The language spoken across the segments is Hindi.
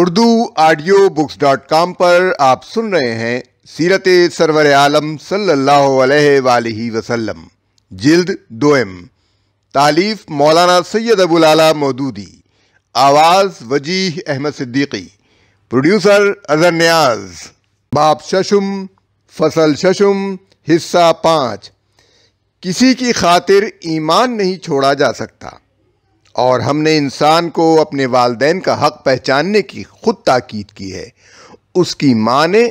Urdu audio books dot com पर आप सुन रहे हैं सीरत सरवर आलम सल्लल्लाहु अलैहि वसल्लम जिल्द दोम तालीफ मौलाना सैयद अबुल आला मौदूदी आवाज़ वजीह अहमद सिद्दीकी प्रोड्यूसर अजर न्याज बाप शशुम फसल शशुम हिस्सा पाँच किसी की खातिर ईमान नहीं छोड़ा जा सकता और हमने इंसान को अपने वालदेन का हक पहचानने की खुद ताकीद की है उसकी माँ ने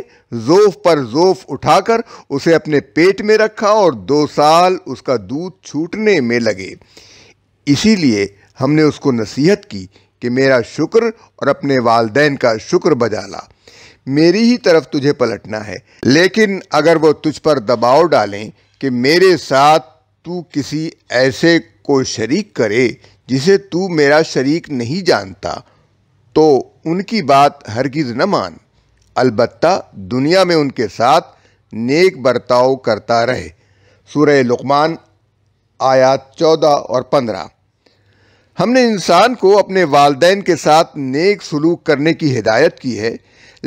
जोफ पर जोफ उठाकर उसे अपने पेट में रखा और दो साल उसका दूध छूटने में लगे इसीलिए हमने उसको नसीहत की कि मेरा शुक्र और अपने वालदेन का शुक्र बजा ला मेरी ही तरफ तुझे पलटना है लेकिन अगर वो तुझ पर दबाव डालें कि मेरे साथ तू किसी ऐसे को शरीक करे जिसे तू मेरा शरीक नहीं जानता तो उनकी बात हरगिज़ न मान अलबत् दुनिया में उनके साथ नेक बर्ताव करता रहे सूर्य लुकमान आयात चौदह और पंद्रह हमने इंसान को अपने वालदेन के साथ नेक सलूक करने की हिदायत की है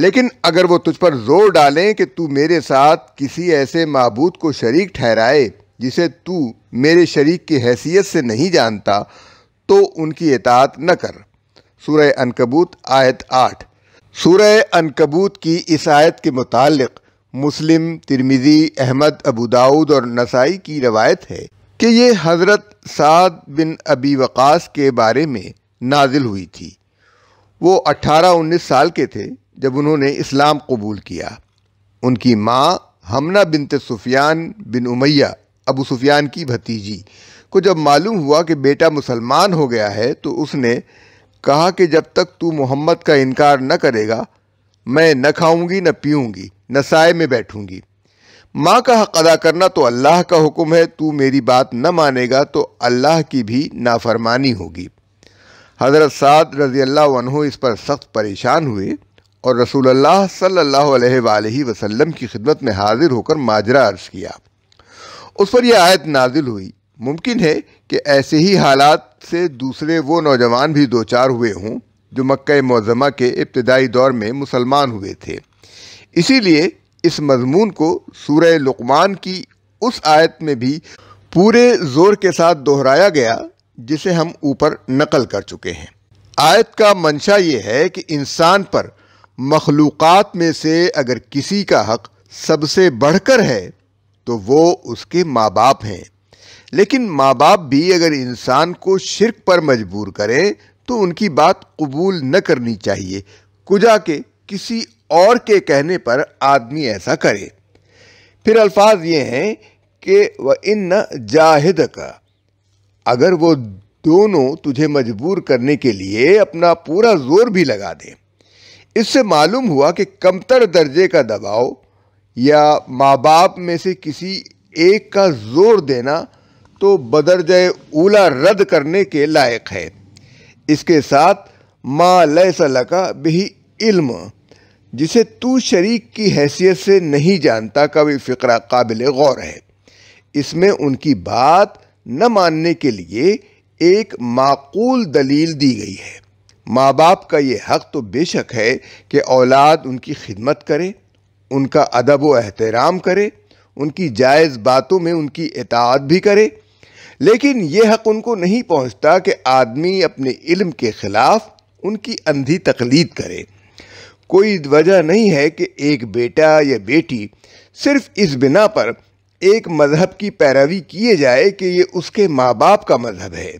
लेकिन अगर वो तुझ पर जोर डालें कि तू मेरे साथ किसी ऐसे मबूद को शरीक ठहराए जिसे तू मेरे शरीक की हैसियत से नहीं जानता तो उनकी एतात न कर सूर्य अनकबूत आयत आठ सूर्य अनकबूत की इस आयत के मुतालिक मुस्लिम तिरमिज़ी अहमद अबू दाऊद और नसाई की रवायत है कि ये हज़रत साद बिन अबी वक़ास के बारे में नाजिल हुई थी वो अट्ठारह उन्नीस साल के थे जब उन्होंने इस्लाम कबूल किया उनकी माँ हमना बिनत सुफियान बिन उमैया अबू सुफियान की भतीजी को जब मालूम हुआ कि बेटा मुसलमान हो गया है तो उसने कहा कि जब तक तू मोहम्मद का इनकार न करेगा मैं न खाऊंगी न पीऊंगी न साय में बैठूंगी माँ का हक अदा करना तो अल्लाह का हुक्म है तू मेरी बात न मानेगा तो अल्लाह की भी नाफरमानी होगी हज़रत साद रज़ी अल्लाह इस पर सख्त परेशान हुए और रसूल अल्लाह सल्लल्लाहु अलैहि वसल्लम की खिदमत में हाजिर होकर माजरा अर्ज़ किया उस पर यह आयत नाजिल हुई मुमकिन है कि ऐसे ही हालात से दूसरे वो नौजवान भी दो चार हुए हों जो मक्का मौजमा के इब्तदाई दौर में मुसलमान हुए थे इसीलिए इस मजमून को सूर लकमान की उस आयत में भी पूरे ज़ोर के साथ दोहराया गया जिसे हम ऊपर नकल कर चुके हैं आयत का मंशा ये है कि इंसान पर मखलूक़ात में से अगर किसी का हक सबसे बढ़कर है तो वो उसके माँ बाप हैं लेकिन माँ बाप भी अगर इंसान को शिरक पर मजबूर करें तो उनकी बात कबूल न करनी चाहिए कुजा के किसी और के कहने पर आदमी ऐसा करे फिर अल्फाज ये हैं कि वह इन न जाहिद का अगर वो दोनों तुझे मजबूर करने के लिए अपना पूरा जोर भी लगा दें इससे मालूम हुआ कि कमतर दर्जे का दबाव या माँ बाप में से किसी एक का जोर देना तो बदरजय ऊला रद्द करने के लायक है इसके साथ माँ लय का बिही इल्म जिसे तू शरीक की हैसियत से नहीं जानता का भी फ़िक्र काबिल गौर है इसमें उनकी बात न मानने के लिए एक माकूल दलील दी गई है माँ बाप का ये हक़ तो बेशक है कि औलाद उनकी खिदमत करे उनका अदब व एहतराम करे उनकी जायज़ बातों में उनकी इतात भी करे लेकिन ये हक उनको नहीं पहुंचता कि आदमी अपने इल्म के ख़िलाफ़ उनकी अंधी तकलीद करे कोई वजह नहीं है कि एक बेटा या बेटी सिर्फ इस बिना पर एक मज़हब की पैरवी किए जाए कि ये उसके माँ बाप का मज़हब है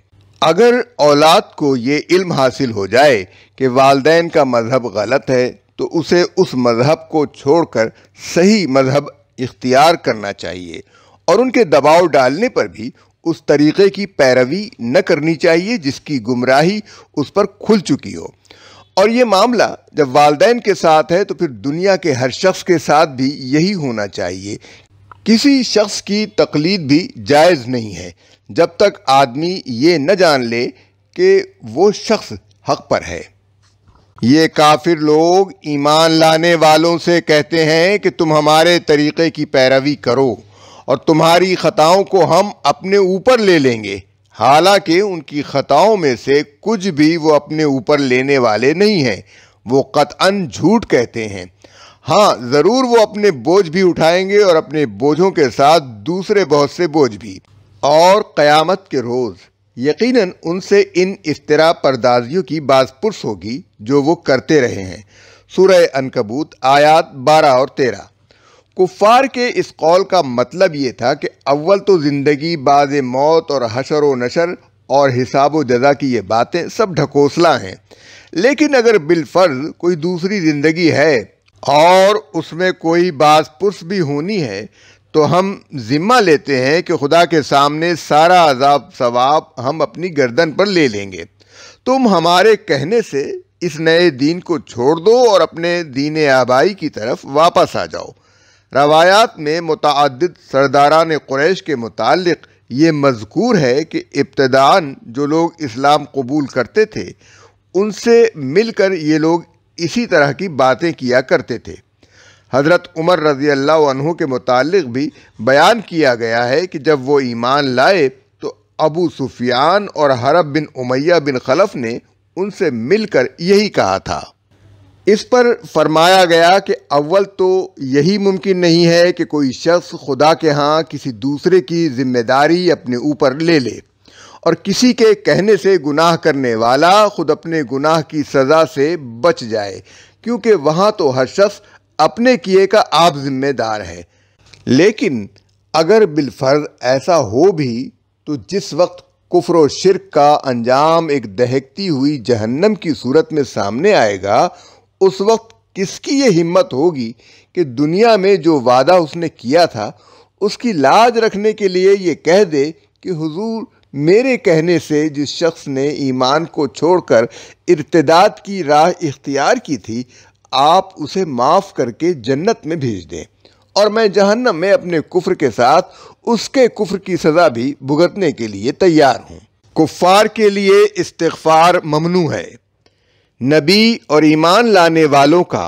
अगर औलाद को ये इल्म हासिल हो जाए कि वालदेन का मज़हब गलत है तो उसे उस मज़हब को छोड़कर सही मज़हब इख्तियार करना चाहिए और उनके दबाव डालने पर भी उस तरीक़े की पैरवी न करनी चाहिए जिसकी गुमराही उस पर खुल चुकी हो और ये मामला जब वालदेन के साथ है तो फिर दुनिया के हर शख्स के साथ भी यही होना चाहिए किसी शख्स की तकलीद भी जायज़ नहीं है जब तक आदमी ये न जान ले कि वो शख्स हक पर है ये काफिर लोग ईमान लाने वालों से कहते हैं कि तुम हमारे तरीक़े की पैरवी करो और तुम्हारी खताओं को हम अपने ऊपर ले लेंगे हालांकि उनकी खताओं में से कुछ भी वो अपने ऊपर लेने वाले नहीं हैं वो कतअन झूठ कहते हैं हाँ ज़रूर वो अपने बोझ भी उठाएंगे और अपने बोझों के साथ दूसरे बहुत से बोझ भी और क़यामत के रोज़ यकीनन उनसे इन इसरा परदाजियों की बाजपुरस होगी जो वो करते रहे हैं सूर्य अनकबूत आयात बारह और तेरह कुफ़ार के इस कौल का मतलब ये था कि अव्वल तो ज़िंदगी बाज मौत और हशर व नशर और हिसाब व जजा की ये बातें सब ढकोसला हैं लेकिन अगर बिलफर्ज कोई दूसरी ज़िंदगी है और उसमें कोई बास पुरस भी होनी है तो हम ज़िम्मा लेते हैं कि खुदा के सामने सारा अजाब सवाब हम अपनी गर्दन पर ले लेंगे तुम हमारे कहने से इस नए दीन को छोड़ दो और अपने दीन आबाई की तरफ वापस आ जाओ रवायात में मुतद सरदारान क्रैश के मुतालिक ये मजकूर है कि इब्तदान जो लोग इस्लाम कबूल करते थे उनसे मिलकर ये लोग इसी तरह की बातें किया करते थे हज़रत उमर रज़ी अल्लाह के मुतल भी बयान किया गया है कि जब वो ईमान लाए तो अबू सुफियान और हरब बिन उमैया बिन खलफ ने उनसे मिलकर यही कहा था इस पर फरमाया गया कि अव्वल तो यही मुमकिन नहीं है कि कोई शख्स खुदा के यहाँ किसी दूसरे की जिम्मेदारी अपने ऊपर ले ले और किसी के कहने से गुनाह करने वाला खुद अपने गुनाह की सज़ा से बच जाए क्योंकि वहाँ तो हर शख्स अपने किए का आप जिम्मेदार है लेकिन अगर बिलफर्ज ऐसा हो भी तो जिस वक्त कुफर शिरक का अंजाम एक दहकती हुई जहन्नम की सूरत में सामने आएगा उस वक्त किसकी ये हिम्मत होगी कि दुनिया में जो वादा उसने किया था उसकी लाज रखने के लिए ये कह दे कि हुजूर मेरे कहने से जिस शख्स ने ईमान को छोड़कर इर्तदाद की राह इख्तियार की थी आप उसे माफ़ करके जन्नत में भेज दें और मैं जहन्नम में अपने कुफ्र के साथ उसके कुफ्र की सज़ा भी भुगतने के लिए तैयार हूँ कुफ़ार के लिए इस्तफ़ार ममनू है नबी और ईमान लाने वालों का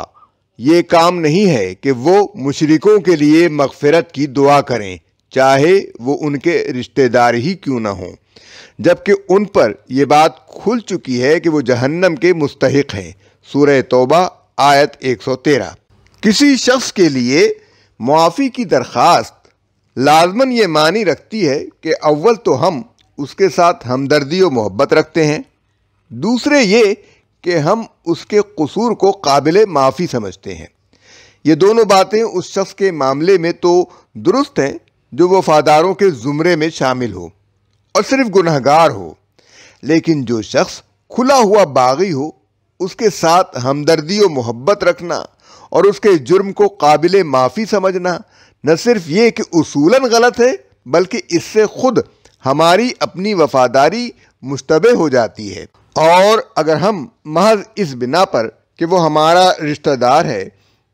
ये काम नहीं है कि वो मुशरकों के लिए मगफरत की दुआ करें चाहे वो उनके रिश्तेदार ही क्यों ना हों जबकि उन पर यह बात खुल चुकी है कि वो जहन्नम के मुस्तक हैं सूर तोबा आयत 113 किसी शख्स के लिए मुआफ़ी की दरख्वास्त लाजमन ये मानी रखती है कि अव्वल तो हम उसके साथ हमदर्दी और मोहब्बत रखते हैं दूसरे ये कि हम उसके कसूर को काबिल माफ़ी समझते हैं ये दोनों बातें उस शख्स के मामले में तो दुरुस्त हैं जो वफादारों के ज़ुमरे में शामिल हो और सिर्फ गुनहगार हो लेकिन जो शख्स खुला हुआ बागी हो उसके साथ हमदर्दी और मोहब्बत रखना और उसके जुर्म को काबिल माफ़ी समझना न सिर्फ ये कि उसूलन गलत है बल्कि इससे खुद हमारी अपनी वफादारी मुशतबे हो जाती है और अगर हम महज इस बिना पर कि वो हमारा रिश्तेदार है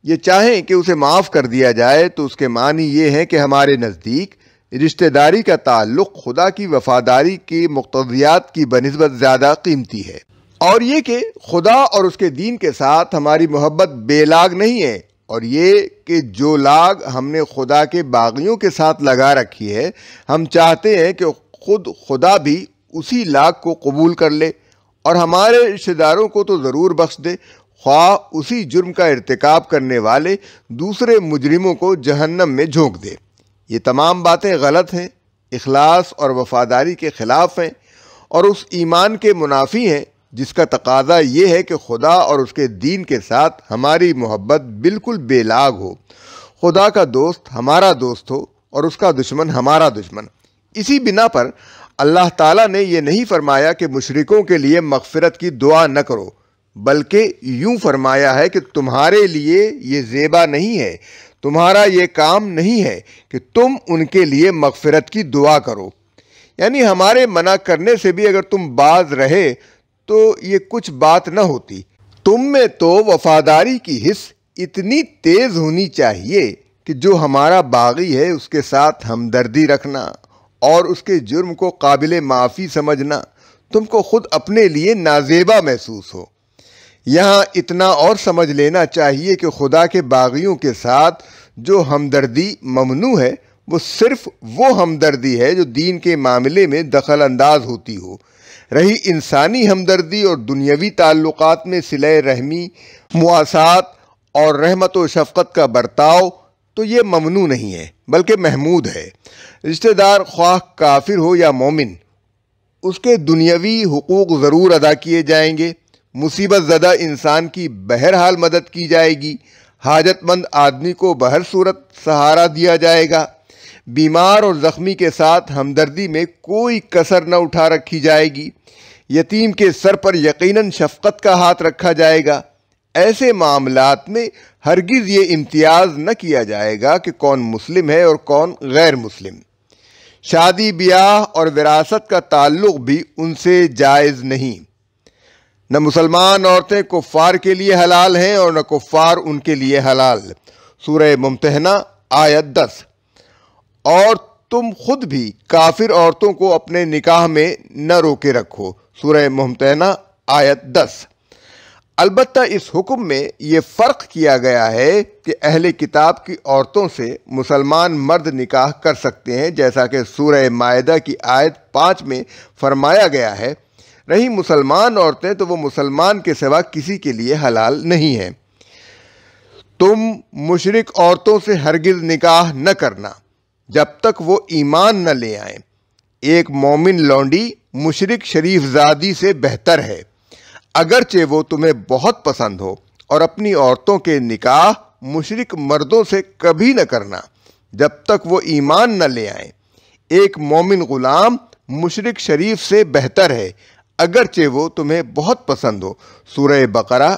ये चाहें कि उसे माफ़ कर दिया जाए तो उसके मानी ये हैं कि हमारे नज़दीक रिश्तेदारी का ताल्लुक़ खुदा की वफादारी के मकतियात की बनस्बत ज़्यादा कीमती है और ये कि खुदा और उसके दीन के साथ हमारी मोहब्बत बेलाग नहीं है और ये कि जो लाग हमने खुदा के बागियों के साथ लगा रखी है हम चाहते हैं कि खुद खुदा भी उसी लाग को कबूल कर ले और हमारे रिश्तेदारों को तो ज़रूर बख्श दे ख्वा उसी जुर्म का इरतक करने वाले दूसरे मुजरिमों को जहन्नम में झोंक दे ये तमाम बातें गलत हैं अखलास और वफादारी के ख़िलाफ़ हैं और उस ईमान के मुनाफी हैं जिसका तकाजा ये है कि खुदा और उसके दीन के साथ हमारी मोहब्बत बिल्कुल बेलाग हो खुदा का दोस्त हमारा दोस्त हो और उसका दुश्मन हमारा दुश्मन इसी बिना पर अल्लाह ताला ने यह नहीं फरमाया कि मुशरिकों के लिए मगफ़रत की दुआ न करो बल्कि यूं फरमाया है कि तुम्हारे लिए ये जेबा नहीं है तुम्हारा ये काम नहीं है कि तुम उनके लिए मगफ़रत की दुआ करो यानी हमारे मना करने से भी अगर तुम बाज रहे तो ये कुछ बात न होती तुम में तो वफादारी की हिस्स इतनी तेज़ होनी चाहिए कि जो हमारा बागी है उसके साथ हमदर्दी रखना और उसके जुर्म को काबिल माफ़ी समझना तुमको खुद अपने लिए नाजेबा महसूस हो यहाँ इतना और समझ लेना चाहिए कि खुदा के बागियों के साथ जो हमदर्दी ममनू है वो सिर्फ वो हमदर्दी है जो दीन के मामले में दखल अंदाज होती हो रही इंसानी हमदर्दी और दुनियावी ताल्लुक में सिल रहमी मुआसात और रहमत व शफ़क़त का बर्ताव तो ये ममनू नहीं है बल्कि महमूद है रिश्तेदार ख्वाह काफिर हो या मोमिन उसके दुनियावी हकूक़ ज़रूर अदा किए जाएंगे मुसीबत ज़दा इंसान की बहरहाल मदद की जाएगी हाजतमंद आदमी को बहर सूरत सहारा दिया जाएगा बीमार और ज़ख्मी के साथ हमदर्दी में कोई कसर न उठा रखी जाएगी यतीम के सर पर यकीनन शफकत का हाथ रखा जाएगा ऐसे मामलात में हरगिज़ ये इम्तियाज़ न किया जाएगा कि कौन मुस्लिम है और कौन गैर मुस्लिम शादी ब्याह और विरासत का ताल्लुक भी उनसे जायज़ नहीं न मुसलमान औरतें कुफ़ार के लिए हलाल हैं और न कुफ़ार उनके लिए हलाल सूरह मुमतहना आयत दस और तुम खुद भी काफिर औरतों को अपने निकाह में न रोके रखो सूर्य मुमतना आयत दस अलबत् इस हुक्म में ये फ़र्क किया गया है कि अहल किताब की औरतों से मुसलमान मर्द निकाह कर सकते हैं जैसा कि सूर माह की आयत पाँच में फरमाया गया है रही मुसलमान औरतें तो वो मुसलमान के सिवा किसी के लिए हलाल नहीं हैं तुम मुशरक औरतों से हरगिज़ निकाह न करना जब तक वो ईमान न ले आए एक मोमिन लौंडी मुशरक शरीफजादी से बेहतर है अगरचे वो तुम्हें बहुत पसंद हो और अपनी औरतों के निकाह मुशरक मर्दों से कभी न करना जब तक वो ईमान न ले आए एक मोमिन ग़ुलाम मुशरक शरीफ से बेहतर है अगरचे वो तुम्हें बहुत पसंद हो सूरह बकरा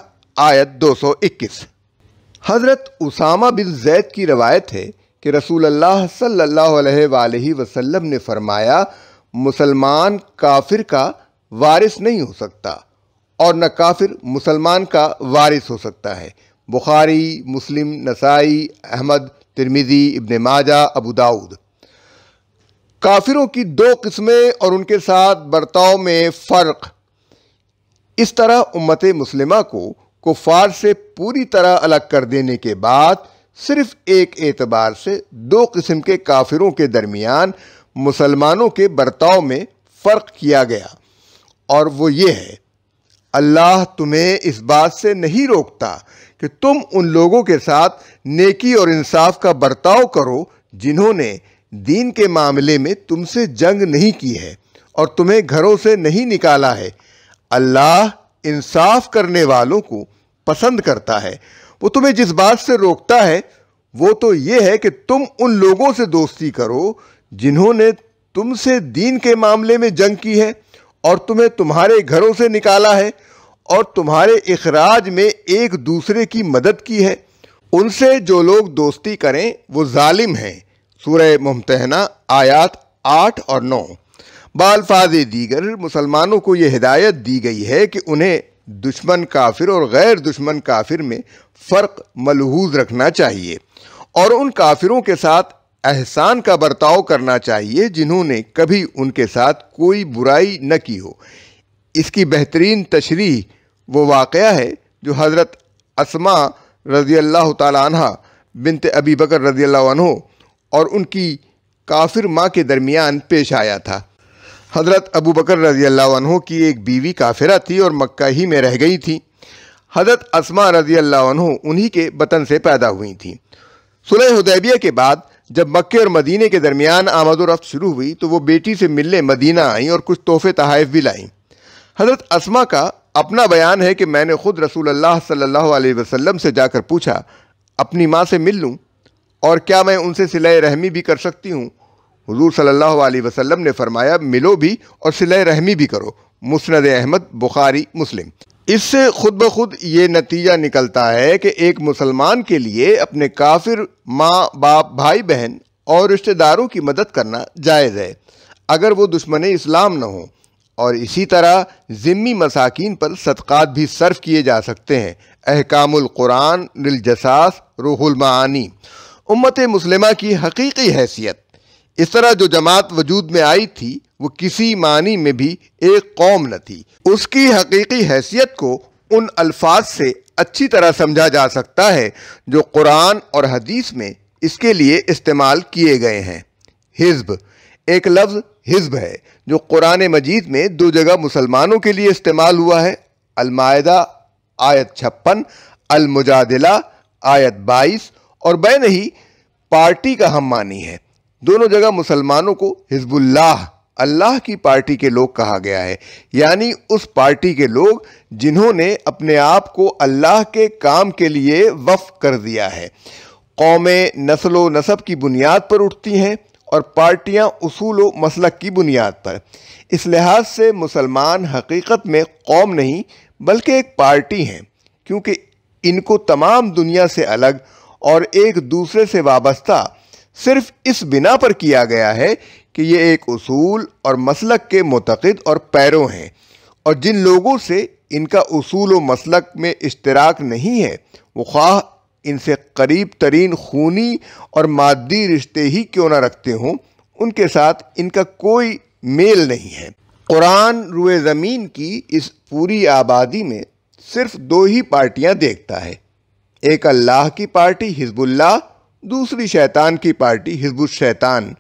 आयत 221 हज़रत उसामा बिन जैद की रवायत है कि रसूल अल्लाह सल्लल्लाहु अलैहि वसल्लम ने फरमाया मुसलमान काफिर का वारिस नहीं हो सकता और न काफिर मुसलमान का वारिस हो सकता है बुखारी मुस्लिम नसाई अहमद तिरमिज़ी इबन माजा अबू दाऊद काफिरों की दो किस्में और उनके साथ बर्ताव में फ़र्क इस तरह उम्मत मुस्लिमा को कुफार से पूरी तरह अलग कर देने के बाद सिर्फ एक एतबार से दो किस्म के काफिरों के दरमियान मुसलमानों के बर्ताव में फ़र्क किया गया और वो ये है अल्लाह तुम्हें इस बात से नहीं रोकता कि तुम उन लोगों के साथ नेकी और इंसाफ का बर्ताव करो जिन्होंने दीन के मामले में तुमसे जंग नहीं की है और तुम्हें घरों से नहीं निकाला है अल्लाह इंसाफ करने वालों को पसंद करता है वो तुम्हें जिस बात से रोकता है वो तो ये है कि तुम उन लोगों से दोस्ती करो जिन्होंने तुमसे दीन के मामले में जंग की है और तुम्हें तुम्हारे घरों से निकाला है और तुम्हारे इखराज में एक दूसरे की मदद की है उनसे जो लोग दोस्ती करें वो जालिम हैं सूरह मुमतहना आयात आठ और नौ बालफाज दीगर मुसलमानों को यह हिदायत दी गई है कि उन्हें दुश्मन काफिर और गैर दुश्मन काफिर में फ़र्क मलहूज रखना चाहिए और उन काफिरों के साथ एहसान का बर्ताव करना चाहिए जिन्होंने कभी उनके साथ कोई बुराई न की हो इसकी बेहतरीन तशरी वो वाक़ है जो हज़रत असमा रज़ी अल्लाह तहा बिनत अबी बकर रज़ी अल्लाह और उनकी काफिर माँ के दरमियान पेश आया था हज़रत अबू बकर रज़ी अल्लाह की एक बीवी काफिरा थी और मक्का ही में रह गई थी हज़रत असमा रज़ी अल्लाह उन्हीं के वतन से पैदा हुई थी सुलह उदैबिया के बाद जब मक्के और मदीने के दरमियान आमदोरफ़्त शुरू हुई तो वो बेटी से मिलने मदीना आईं और कुछ तोहफे तहाइफ भी लाईं हज़रत असमा का अपना बयान है कि मैंने ख़ुद रसूल अल्लाह सल्लल्लाहु अलैहि वसल्लम से जाकर पूछा अपनी माँ से मिल लूँ और क्या मैं उनसे सिलाई रहमी भी कर सकती हूँ हजूर सल्ला वसलम ने फरमाया मिलो भी और सिलाई रहमी भी करो मुस्ंद अहमद बुखारी मुस्लिम इससे खुद ब खुद ये नतीजा निकलता है कि एक मुसलमान के लिए अपने काफिर माँ बाप भाई बहन और रिश्तेदारों की मदद करना जायज़ है अगर वो दुश्मन इस्लाम न हो और इसी तरह ज़िम्मी मसाकिन पर सदक़ात भी सर्व किए जा सकते हैं अहकामुल्क़ुरान कुरान रूहुल मानी उम्मत मुस्लिमा की हकीकी हैसियत इस तरह जो जमात वजूद में आई थी वो किसी मानी में भी एक कौम न थी उसकी हकीकी हैसियत को उन अल्फाज से अच्छी तरह समझा जा सकता है जो कुरान और हदीस में इसके लिए इस्तेमाल किए गए हैं हिजब एक लफ्ज़ हिजब है जो कुरान मजीद में दो जगह मुसलमानों के लिए इस्तेमाल हुआ है अलमायदा आयत छप्पन अलमुजादिला आयत बाईस और बैन ही पार्टी का हम मानी है दोनों जगह मुसलमानों को हिजबुल्लाह अल्लाह की पार्टी के लोग कहा गया है यानी उस पार्टी के लोग जिन्होंने अपने आप को अल्लाह के काम के लिए वफ़ कर दिया है कौमें नस्लो नसब की बुनियाद पर उठती हैं और पार्टियां उसूल व मसलक की बुनियाद पर इस लिहाज से मुसलमान हकीकत में कौम नहीं बल्कि एक पार्टी हैं क्योंकि इनको तमाम दुनिया से अलग और एक दूसरे से वाबस्ता सिर्फ इस बिना पर किया गया है कि ये एक उसूल और मसलक के मतद और पैरों हैं और जिन लोगों से इनका उसूल व मसलक में इश्तराक नहीं है वो ख्वाह इनसे करीब तरीन खूनी और मादी रिश्ते ही क्यों ना रखते हों उनके साथ इनका कोई मेल नहीं है कुरान रुए ज़मीन की इस पूरी आबादी में सिर्फ दो ही पार्टियां देखता है एक अल्लाह की पार्टी हिजबुल्ला दूसरी शैतान की पार्टी हिजबुल शैतान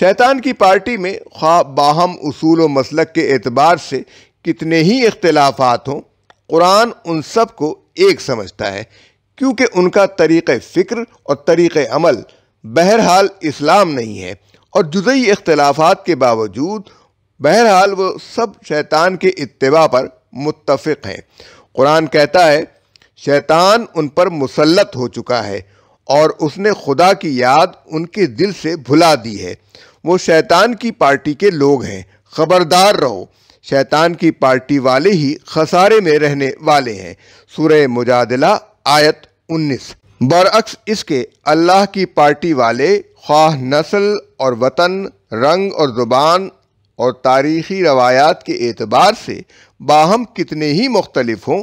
शैतान की पार्टी में ख्वा बाहम असूल व मसलक के एतबार से कितने ही इख्तलाफात हों कुरान उन सब को एक समझता है क्योंकि उनका तरीक़ फ़िक्र और तरीक़ अमल बहरहाल इस्लाम नहीं है और जुजई इख्तलाफात के बावजूद बहरहाल वो सब शैतान के इतवा पर मुतफ़ हैं कुरान कहता है शैतान उन पर मुसलत हो चुका है और उसने खुदा की याद उनके दिल से भुला दी है वो शैतान की पार्टी के लोग हैं खबरदार रहो शैतान की पार्टी वाले ही खसारे में रहने वाले हैं सूर्य मुजादला आयत 19 बरअक्स इसके अल्लाह की पार्टी वाले ख्वाह नस्ल और वतन रंग और ज़ुबान और तारीख़ी रवायात के एतबार से बाहम कितने ही मुख्तलिफ हों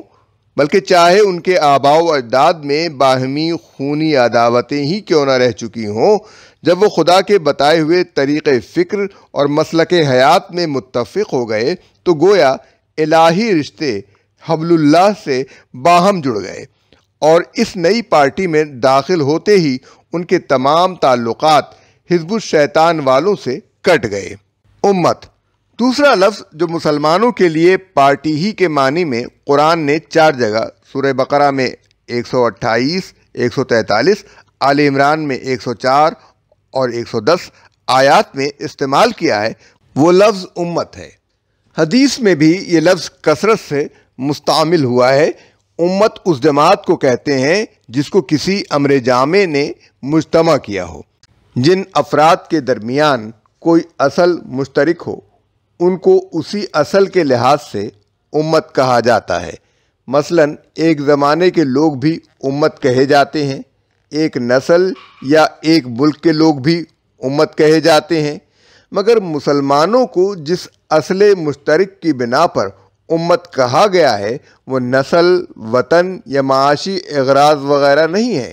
बल्कि चाहे उनके आबाव अजदाद में बाहमी खूनी अदावतें ही क्यों ना रह चुकी हों जब वो खुदा के बताए हुए तरीक़ फ़िक्र और मसल के हयात में मुतफ़ हो गए तो गोया इलाही रिश्ते हबल्ला से बाहम जुड़ गए और इस नई पार्टी में दाखिल होते ही उनके तमाम ताल्लुक हिजबुल शैतान वालों से कट गए उम्मत दूसरा लफ्ज़ जो मुसलमानों के लिए पार्टी ही के मानी में कुरान ने चार जगह सूर्य बकरा में 128, 143, आल इमरान में 104 और 110 आयात में इस्तेमाल किया है वो लफ्ज़ उम्मत है हदीस में भी ये लफ्ज़ कसरत से मुस्तमिल हुआ है उम्मत उस जमात को कहते हैं जिसको किसी अमर जामे ने मुजतमा किया हो जिन अफराद के दरमियान कोई असल मुश्तरक हो उनको उसी असल के लिहाज से उम्मत कहा जाता है मसलन एक ज़माने के लोग भी उम्मत कहे जाते हैं एक नस्ल या एक मुल्क के लोग भी उम्मत कहे जाते हैं मगर मुसलमानों को जिस असल मुश्तरक की बिना पर उम्मत कहा गया है वो नस्ल वतन या माशी अगराज वगैरह नहीं है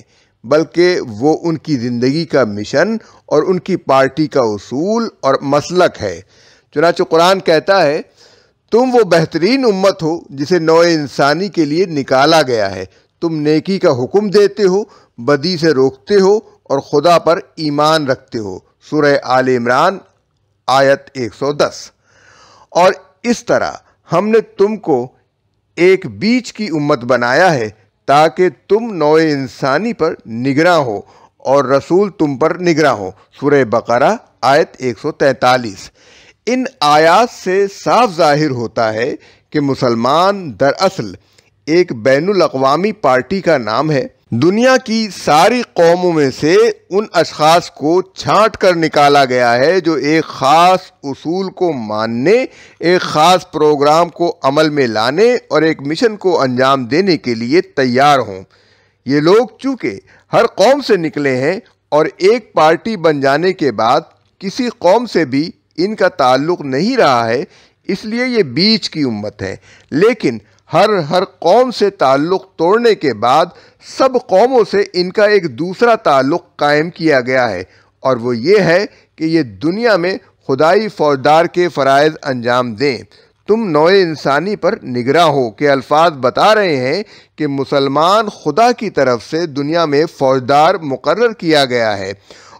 बल्कि वो उनकी ज़िंदगी का मिशन और उनकी पार्टी का उसूल और मसलक है चुनाच कुरान कहता है तुम वो बेहतरीन उम्मत हो जिसे नौ इंसानी के लिए निकाला गया है तुम नेकी का हुक्म देते हो बदी से रोकते हो और खुदा पर ईमान रखते हो सुरह आल इमरान आयत 110 और इस तरह हमने तुमको एक बीच की उम्मत बनाया है ताकि तुम नौ इंसानी पर निगरा हो और रसूल तुम पर निगरा हो सुरह बकरा आयत 143 इन आयात से साफ जाहिर होता है कि मुसलमान दरअसल एक बैन अवी पार्टी का नाम है दुनिया की सारी कौमों में से उन अशास को छांट कर निकाला गया है जो एक ख़ास उसूल को मानने एक ख़ास प्रोग्राम को अमल में लाने और एक मिशन को अंजाम देने के लिए तैयार हों ये लोग चूँकि हर कौम से निकले हैं और एक पार्टी बन जाने के बाद किसी कौम से भी इनका ताल्लुक नहीं रहा है इसलिए ये बीच की उम्मत है लेकिन हर हर कौम से ताल्लुक़ तोड़ने के बाद सब कौमों से इनका एक दूसरा ताल्लुक़ कायम किया गया है और वो ये है कि ये दुनिया में खुदाई फौजदार के फ़रज़ अंजाम दें तुम नोए इंसानी पर निगरा हो के अल्फाज बता रहे हैं कि मुसलमान खुदा की तरफ से दुनिया में फौजदार मुकर किया गया है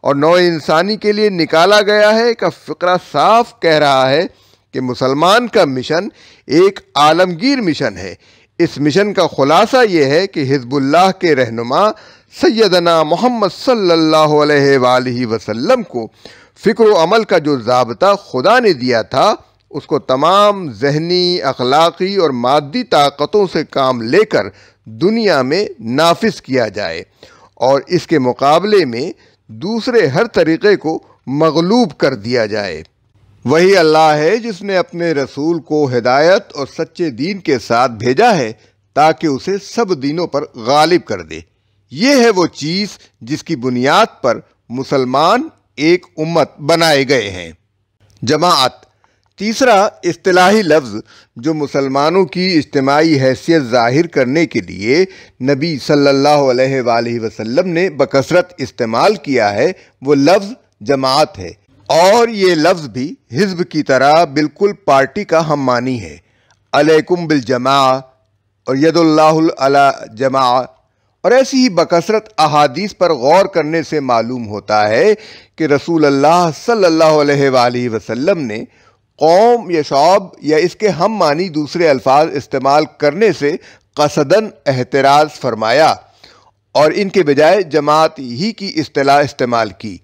और नौ इंसानी के लिए निकाला गया है का फ़िक्रा साफ कह रहा है कि मुसलमान का मिशन एक आलमगीर मिशन है इस मिशन का ख़ुलासा ये है कि हिजबुल्लाह के रहनुमा सैदना मोहम्मद सल्ला वसलम वसल्लम को फ़िक्र अमल का जो जबता खुदा ने दिया था उसको तमाम जहनी अखलाक़ी और मादी ताकतों से काम लेकर दुनिया में नाफिज किया जाए और इसके मुकाबले में दूसरे हर तरीक़े को मगलूब कर दिया जाए वही अल्लाह है जिसने अपने रसूल को हिदायत और सच्चे दीन के साथ भेजा है ताकि उसे सब दिनों पर गालिब कर दे ये है वो चीज़ जिसकी बुनियाद पर मुसलमान एक उम्मत बनाए गए हैं जमात तीसरा अतलाही लफ्ज़ जो मुसलमानों की इज्तमाही हैसियत ज़ाहिर करने के लिए नबी सल्ला अलैहि ने बकसरत इस्तेमाल किया है वो लफ्ज़ जमात है और ये लफ्ज़ भी हिजब की तरह बिल्कुल पार्टी का हम मानी है अलैकुम बिल जमा और यदुल्ला जमा और ऐसी ही बकसरत अहादीस पर गौर करने से मालूम होता है कि रसूल अल्लाह सल्ला वसलम ने कौम या शौब या इसके हम मानी दूसरे अल्फाज इस्तेमाल करने से कसदन एहतराज़ फरमाया और इनके बजाय जमात ही की अतलाह इस्तेमाल की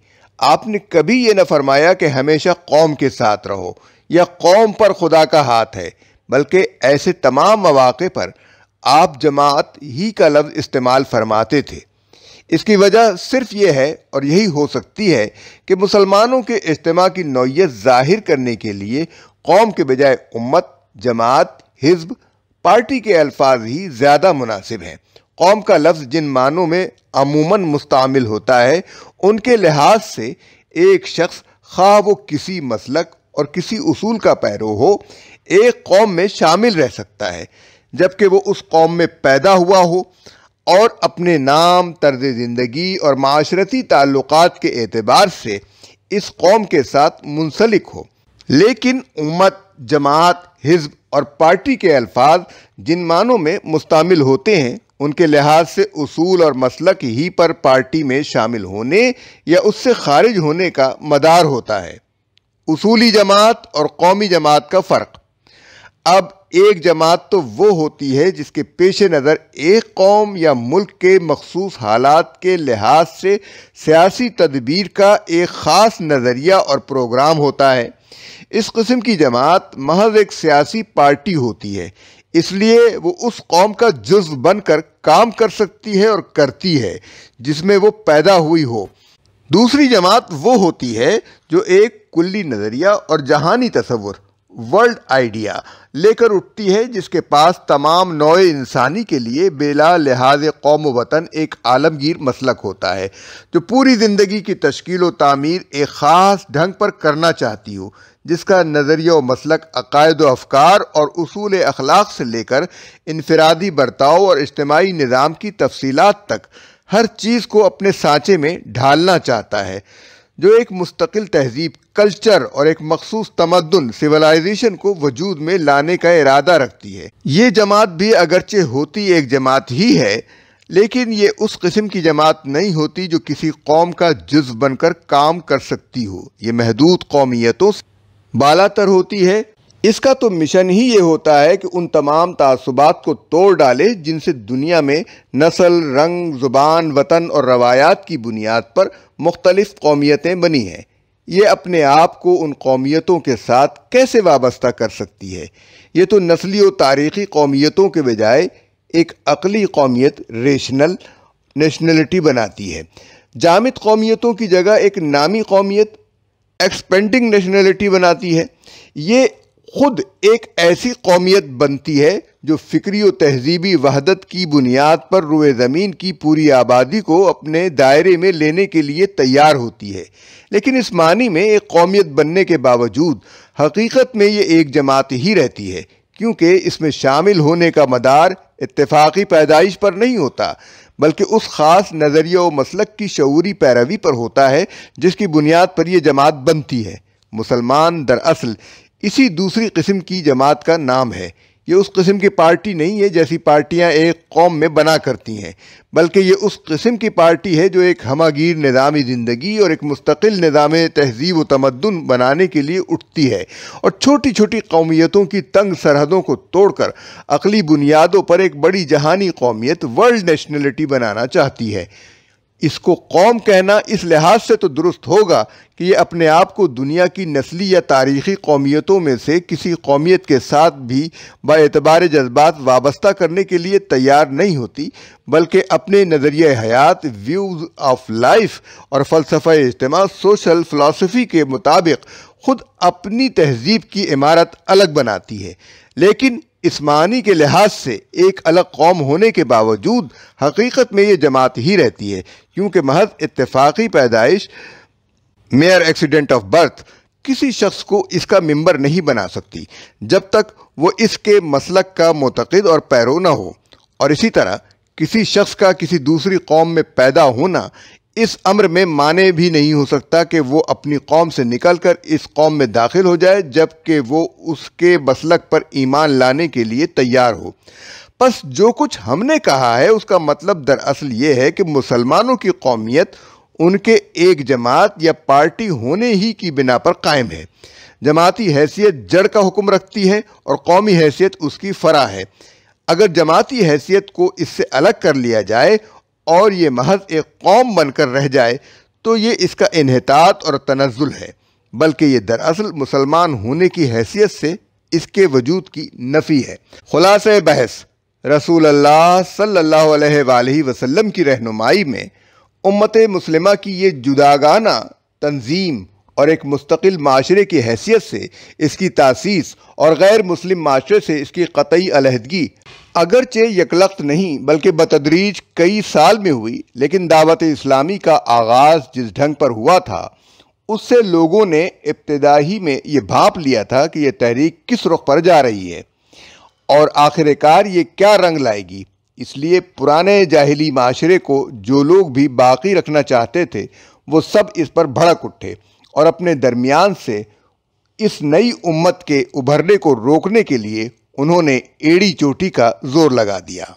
आपने कभी ये न फरमाया कि हमेशा कौम के साथ रहो या कौम पर खुदा का हाथ है बल्कि ऐसे तमाम मौाक़े पर आप जमात ही का लफ्ज़ इस्तेमाल फरमाते थे इसकी वजह सिर्फ ये है और यही हो सकती है कि मुसलमानों के इज्तम की नौीयत जाहिर करने के लिए कौम के बजाय उम्मत जमात हिजब पार्टी के अल्फाज ही ज़्यादा मुनासिब हैं कौम का लफ्ज़ जिन मानों में अमूमन मुस्तमिल होता है उनके लिहाज से एक शख्स खा वो किसी मसलक और किसी उसूल का पैरो हो एक कौम में शामिल रह सकता है जबकि वो उस कौम में पैदा हुआ हो और अपने नाम तर्ज ज़िंदगी और माशरती ताल्लुक़ के एतबार से इस कौम के साथ मुंसलिक हो लेकिन उम्मत जमात हिजब और पार्टी के अल्फाज जिन मानों में मुस्तमिल होते हैं उनके लिहाज से उसूल और मसलक ही पर पार्टी में शामिल होने या उससे खारिज होने का मदार होता है उसूली जमात और कौमी जमात का फ़र्क़ अब एक जमात तो वो होती है जिसके पेश नज़र एक कौम या मुल्क के मखसूस हालात के लिहाज से सियासी तदबीर का एक ख़ास नज़रिया और प्रोग्राम होता है इस कस्म की जमात महज एक सियासी पार्टी होती है इसलिए वो उस कौम का जुज्व बनकर काम कर सकती है और करती है जिसमें वो पैदा हुई हो दूसरी जमात वो होती है जो एक कुल्ली नज़रिया और जहानी तस्वुर वर्ल्ड आइडिया लेकर उठती है जिसके पास तमाम नौ इंसानी के लिए बेला लिहाज कौम वतन एक आलमगीर मसलक होता है जो पूरी ज़िंदगी की तश्कील व तमीर एक ख़ास ढंग पर करना चाहती हो जिसका नज़रिया मसलक अकायद अफकार और असूल अखलाक से लेकर इनफरादी बर्ताव और इज्तमाही निज़ाम की तफसीत तक हर चीज़ को अपने सांचे में ढालना चाहता है जो एक मुस्तकिल तहजीब कल्चर और एक मखसूस तमदन सिविलाइजेशन को वजूद में लाने का इरादा रखती है ये जमात भी अगरचे होती एक जमात ही है लेकिन ये उस किस्म की जमात नहीं होती जो किसी कौम का जुज बनकर काम कर सकती हो ये महदूद कौमियतों से बालातर होती है इसका तो मिशन ही ये होता है कि उन तमाम तसुबात को तोड़ डाले जिनसे दुनिया में नस्ल रंग ज़ुबान वतन और रवायात की बुनियाद पर मुख्तलिफ़ कौमियतें बनी हैं ये अपने आप को उन कौमियतों के साथ कैसे वाबस्ता कर सकती है ये तो नस्ली और तारीख़ी कौमियतों के बजाय एक अकली कौमियत रेशनल नेशनलिटी बनाती है जामित कौमियतों की जगह एक नामी कौमियत एक्सपेंडिंग नेशनलिटी बनाती है ये खुद एक ऐसी कौमियत बनती है जो फ़िक्री व तहजीबी वहदत की बुनियाद पर रुए ज़मीन की पूरी आबादी को अपने दायरे में लेने के लिए तैयार होती है लेकिन इस मानी में एक कौमियत बनने के बावजूद हकीकत में ये एक जमात ही रहती है क्योंकि इसमें शामिल होने का मदार इतफाक़ी पैदाइश पर नहीं होता बल्कि उस ख़ास नज़रिए व मसलक की शूरी पैरवी पर होता है जिसकी बुनियाद पर यह जमात बनती है मुसलमान दरअसल इसी दूसरी किस्म की जमात का नाम है ये उस किस्म की पार्टी नहीं है जैसी पार्टियां एक कौम में बना करती हैं बल्कि ये उस किस्म की पार्टी है जो एक हमागीर निज़ामी ज़िंदगी और एक मुस्तकिल निज़ाम तहजीब व तमदन बनाने के लिए उठती है और छोटी छोटी कौमियतों की तंग सरहदों को तोड़कर अकली बुनियादों पर एक बड़ी जहानी कौमियत वर्ल्ड नेशनलिटी बनाना चाहती है इसको कौम कहना इस लिहाज से तो दुरुस्त होगा कि ये अपने आप को दुनिया की नस्ली या तारीख़ी कौमियतों में से किसी कौमियत के साथ भी बातबार जज्बात वाबस्ता करने के लिए तैयार नहीं होती बल्कि अपने नज़रिया हयात व्यूज़ ऑफ लाइफ और फ़लसफ़ा इज्तम सोशल फ़िलासफ़ी के मुताबिक ख़ुद अपनी तहजीब की इमारत अलग बनाती है लेकिन इसमानी के लिहाज से एक अलग कौम होने के बावजूद हकीकत में ये जमात ही रहती है क्योंकि महज इतफाक़ी पैदाइश मेयर एक्सीडेंट ऑफ बर्थ किसी शख्स को इसका मेंबर नहीं बना सकती जब तक वो इसके मसलक का मतकद और पैरो न हो और इसी तरह किसी शख्स का किसी दूसरी कौम में पैदा होना इस अम्र में माने भी नहीं हो सकता कि वो अपनी कौम से निकलकर इस कौम में दाखिल हो जाए जबकि वो उसके बसलक पर ईमान लाने के लिए तैयार हो बस जो कुछ हमने कहा है उसका मतलब दरअसल ये है कि मुसलमानों की कौमियत उनके एक जमात या पार्टी होने ही की बिना पर कायम है जमाती हैसियत जड़ का हुक्म रखती है और कौमी हैसियत उसकी फरा है अगर जमाती हैसियत को इससे अलग कर लिया जाए और ये महज एक कौम बनकर रह जाए तो ये इसका इनहतात और तनजुल है बल्कि ये दरअसल मुसलमान होने की हैसियत से इसके वजूद की नफ़ी है खुलास बहस रसूल अल्लाह सल्लल्लाहु वसल्लम की रहनुमाई में उम्मत मुसलिमा की ये जुदागाना तंजीम और एक मुस्तकिल माशरे की हैसियत से इसकी तासीस और गैर मुस्लिम माशरे से इसकी कतई अलहदगी अगरचे यकलक्त नहीं बल्कि बतदरीज कई साल में हुई लेकिन दावत इस्लामी का आगाज़ जिस ढंग पर हुआ था उससे लोगों ने इब्तदाही में ये भाप लिया था कि यह तहरीक किस रुख पर जा रही है और आखिरकार ये क्या रंग लाएगी इसलिए पुराने जाहली माशरे को जो लोग भी बाकी रखना चाहते थे वो सब इस पर भड़क उठे और अपने दरमियान से इस नई उम्मत के उभरने को रोकने के लिए उन्होंने एड़ी चोटी का जोर लगा दिया